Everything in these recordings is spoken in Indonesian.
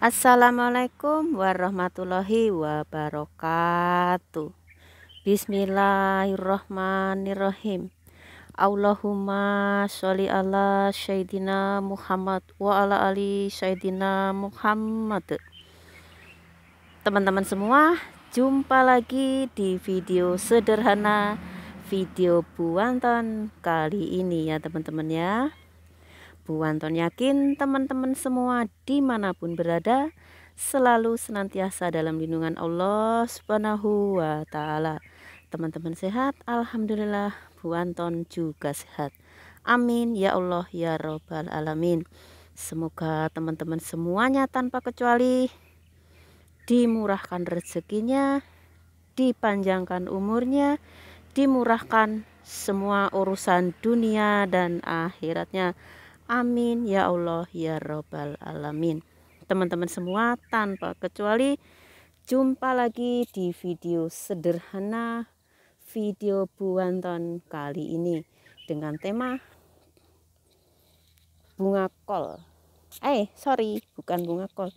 Assalamualaikum warahmatullahi wabarakatuh Bismillahirrahmanirrahim Allahumma sholli ala Sayyidina Muhammad wa ala ali Sayyidina Muhammad Teman-teman semua jumpa lagi di video sederhana video buantan kali ini ya teman-teman ya Bu Anton yakin teman-teman semua dimanapun berada selalu senantiasa dalam lindungan Allah Subhanahu wa taala. Teman-teman sehat, alhamdulillah Bu Anton juga sehat. Amin ya Allah ya robbal alamin. Semoga teman-teman semuanya tanpa kecuali dimurahkan rezekinya, dipanjangkan umurnya, dimurahkan semua urusan dunia dan akhiratnya. Amin ya Allah ya Robbal Alamin. Teman-teman semua tanpa kecuali jumpa lagi di video sederhana video Buanton kali ini dengan tema bunga kol. Eh sorry bukan bunga kol.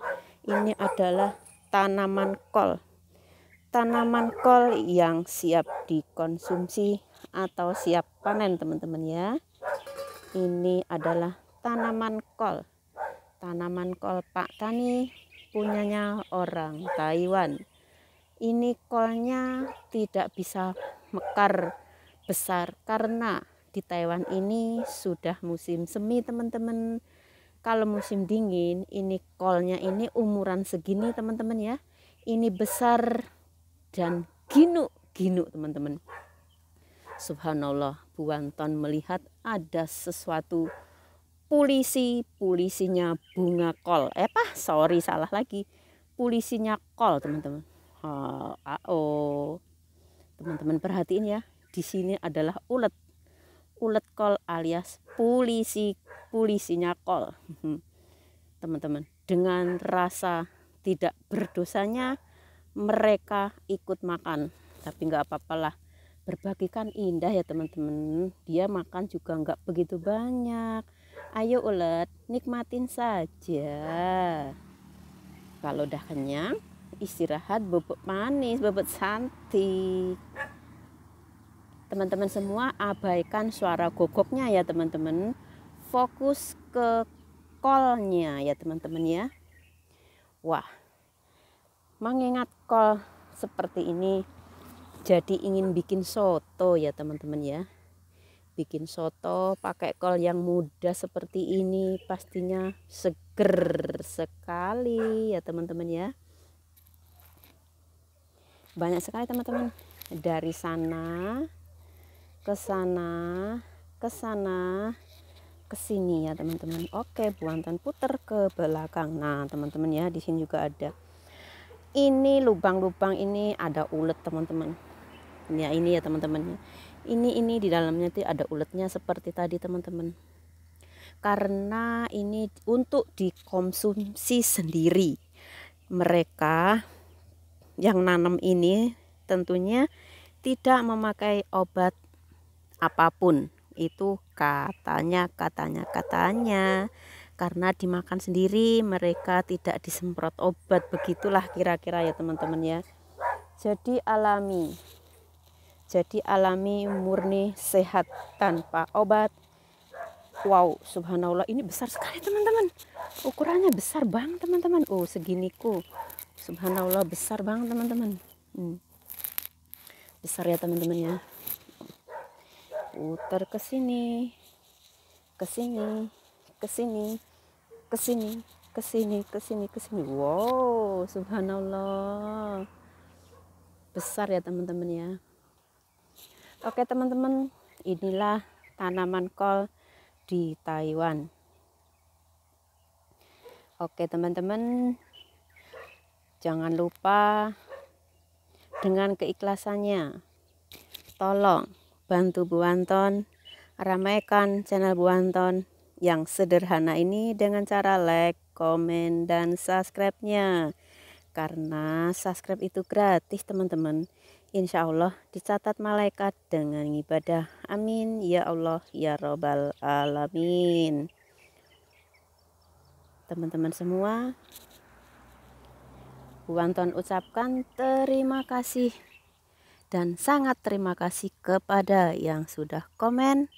Ini adalah tanaman kol. Tanaman kol yang siap dikonsumsi atau siap panen teman-teman ya. Ini adalah tanaman kol. Tanaman kol Pak Tani punyanya orang Taiwan. Ini kolnya tidak bisa mekar besar karena di Taiwan ini sudah musim semi teman-teman. Kalau musim dingin ini kolnya ini umuran segini teman-teman ya. Ini besar dan ginu ginu teman-teman. Subhanallah, Bu Anton melihat ada sesuatu polisi polisinya bunga kol. Eh, pah, sorry salah lagi. polisinya kol, teman-teman. Oh, Teman-teman perhatiin ya. Di sini adalah ulat, Ulet kol alias polisi polisinya kol. Teman-teman, dengan rasa tidak berdosanya mereka ikut makan. Tapi nggak apa-apalah Berbagi kan indah ya teman-teman dia makan juga nggak begitu banyak Ayo ulet, nikmatin saja. Kalau udah kenyang, istirahat bubuk manis, bubuk santi. Teman-teman semua abaikan suara gogoknya ya teman-teman. Fokus ke kolnya ya teman-teman ya. Wah, mengingat kol seperti ini jadi ingin bikin soto ya teman-teman ya bikin soto pakai kol yang muda seperti ini pastinya seger sekali ya teman-teman ya banyak sekali teman-teman dari sana ke sana ke sana ke sini ya teman-teman oke buantan puter ke belakang nah teman-teman ya di sini juga ada ini lubang-lubang ini ada ulet teman-teman ya ini ya teman-teman ini ini di dalamnya tuh ada uletnya seperti tadi teman-teman karena ini untuk dikonsumsi sendiri mereka yang nanam ini tentunya tidak memakai obat apapun itu katanya katanya katanya karena dimakan sendiri mereka tidak disemprot obat begitulah kira-kira ya teman-teman ya jadi alami jadi alami murni sehat tanpa obat wow subhanallah ini besar sekali teman-teman ukurannya besar banget teman-teman oh seginiku subhanallah besar banget teman-teman hmm. besar ya teman-teman ya putar ke sini ke sini ke sini ke sini ke sini ke sini ke sini wow subhanallah besar ya teman-teman ya Oke teman-teman, inilah tanaman kol di Taiwan. Oke teman-teman, jangan lupa dengan keikhlasannya. Tolong bantu Bu Anton, ramaikan channel Bu Anton yang sederhana ini dengan cara like, komen, dan subscribe-nya. Karena subscribe itu gratis teman-teman Insya Allah dicatat malaikat dengan ibadah. Amin. Ya Allah, ya Robbal Alamin. Teman-teman semua, Bu ucapkan terima kasih dan sangat terima kasih kepada yang sudah komen,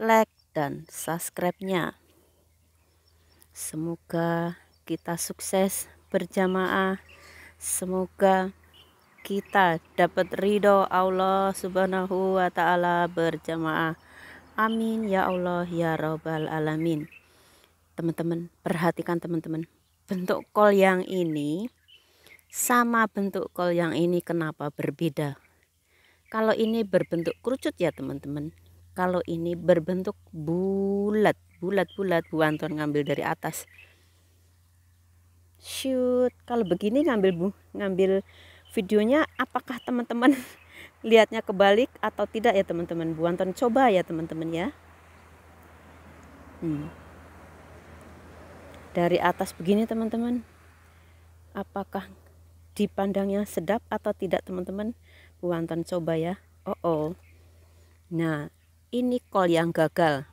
like, dan subscribe-nya. Semoga kita sukses berjamaah. Semoga kita dapat ridho Allah Subhanahu wa taala berjamaah. Amin ya Allah ya robbal alamin. Teman-teman, perhatikan teman-teman. Bentuk kol yang ini sama bentuk kol yang ini kenapa berbeda? Kalau ini berbentuk kerucut ya teman-teman. Kalau ini berbentuk bulat, bulat-bulat Bu Anton ngambil dari atas. Shoot, kalau begini ngambil bu, ngambil videonya apakah teman-teman lihatnya kebalik atau tidak ya teman-teman Bu Anton coba ya teman-teman ya hmm. dari atas begini teman-teman apakah dipandangnya sedap atau tidak teman-teman Bu Anton coba ya oh oh nah ini kol yang gagal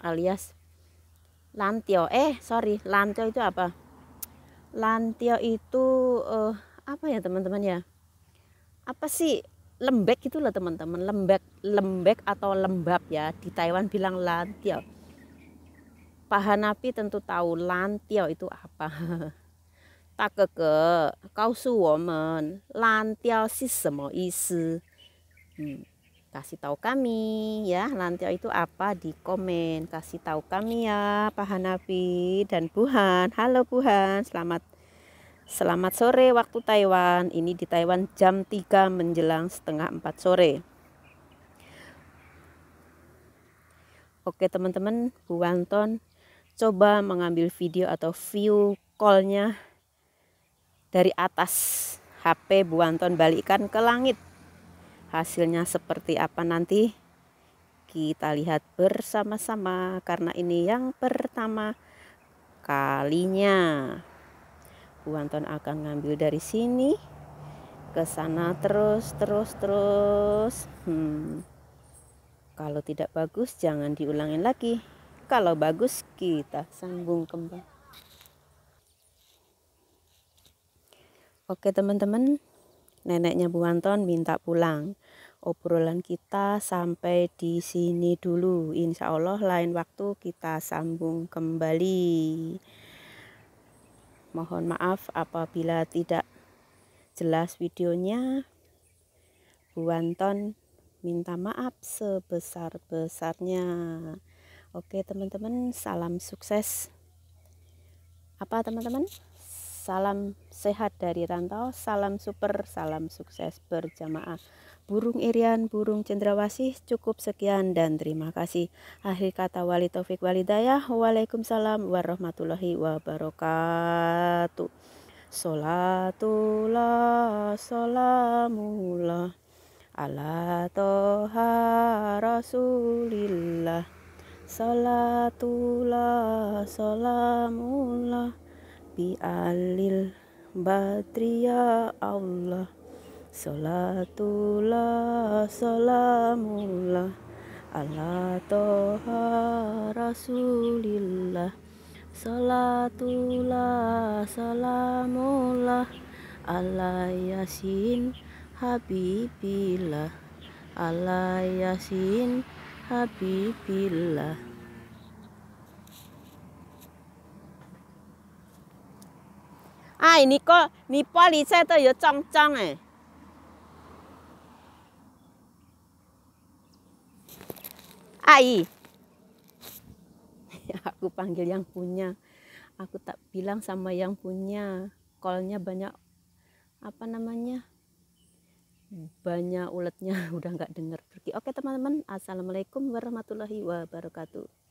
alias lantio eh sorry lantio itu apa lantio itu uh, apa ya teman-teman ya apa sih lembek gitulah teman-teman lembek lembek atau lembab ya di Taiwan bilang pahan api tentu tahu lantio itu apa tak keke kau men lantio si semua isi hmm. kasih tahu kami ya lantio itu apa di komen kasih tahu kami ya api dan buhan halo buhan selamat Selamat sore waktu Taiwan. Ini di Taiwan jam 3 menjelang setengah 4 sore. Oke teman-teman, Bu Anton coba mengambil video atau view call-nya dari atas HP Bu Anton balikkan ke langit. Hasilnya seperti apa nanti? Kita lihat bersama-sama karena ini yang pertama kalinya. Bu Anton akan ngambil dari sini ke sana terus terus terus hmm. kalau tidak bagus jangan diulangin lagi kalau bagus kita sambung kembali oke teman-teman neneknya Bu Anton minta pulang obrolan kita sampai di sini dulu. Insya Allah lain waktu kita sambung kembali. Mohon maaf apabila tidak jelas videonya. Bu Anton minta maaf sebesar-besarnya. Oke teman-teman, salam sukses. Apa teman-teman? Salam sehat dari rantau, salam super, salam sukses berjamaah burung irian, burung cendrawasih cukup sekian dan terima kasih. Akhir kata wali taufik walidayah. Waalaikumsalam warahmatullahi wabarakatuh. Salatullah salamullah ala toha rasulillah Salatullah salamullah bi alil badriya Allah Salatullah salamullah ala toha rasulillah Salatullah salamullah ala yasin habibillah ala yasin habibillah Ai, ah, niko, kok nipol ni bỏ lý cong tôi eh. Hai. aku panggil yang punya. Aku tak bilang sama yang punya. Kolnya banyak apa namanya? Banyak uletnya udah nggak dengar Oke teman-teman, assalamualaikum warahmatullahi wabarakatuh.